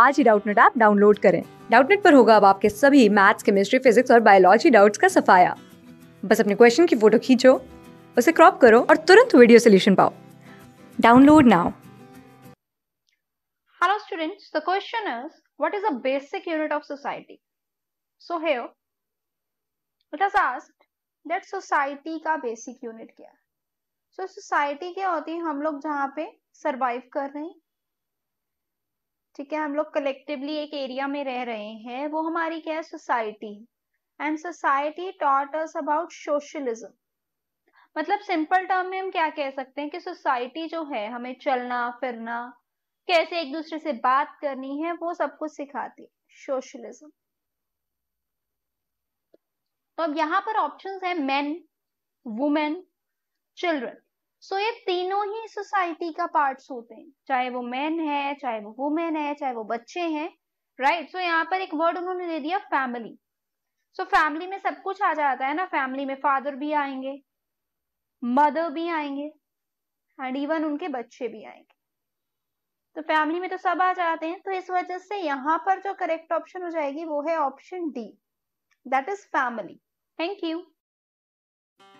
आज ही Doubtnut app download करें डाउटनेट पर होगा अब आपके सभी मैथ्स केमिस्ट्री फिजिक्स और बायोलॉजी डाउट्स का सफाया बस अपने क्वेश्चन की फोटो खींचो उसे क्रॉप करो और तुरंत वीडियो सोल्यूशन पाओ download now hello students the question is what is a basic unit of society so here it is asked that society का बेसिक यूनिट क्या है सो सोसाइटी क्या होती है हम लोग जहाँ पे सरवाइव कर रहे हैं ठीक है हम लोग कलेक्टिवली एक एरिया में रह रहे हैं वो हमारी क्या है society and society taught us about socialism मतलब सिंपल टर्म में हम क्या कह सकते हैं कि सोसाइटी जो है हमें चलना फिरना कैसे एक दूसरे से बात करनी है वो सब कुछ सिखाती है सोशलिज्म तो अब यहाँ पर ऑप्शंस हैं men women children so so, ये तीनों ही सोसाइटी का पार्ट्स होते हैं चाहे वो मैन है चाहे वो वुमेन है चाहे वो बच्चे हैं राइट right? सो so, यहाँ पर एक वर्ड उन्होंने दे दिया फैमिली सो फैमिली में सब कुछ आ जाता है ना फैमिली में फादर भी आएंगे मदर भी आएंगे एंड इवन उनके बच्चे भी आएंगे तो फैमिली में तो सब आ जाते हैं तो इस वजह से यहाँ पर जो करेक्ट ऑप्शन हो जाएगी वो है option D that is family thank you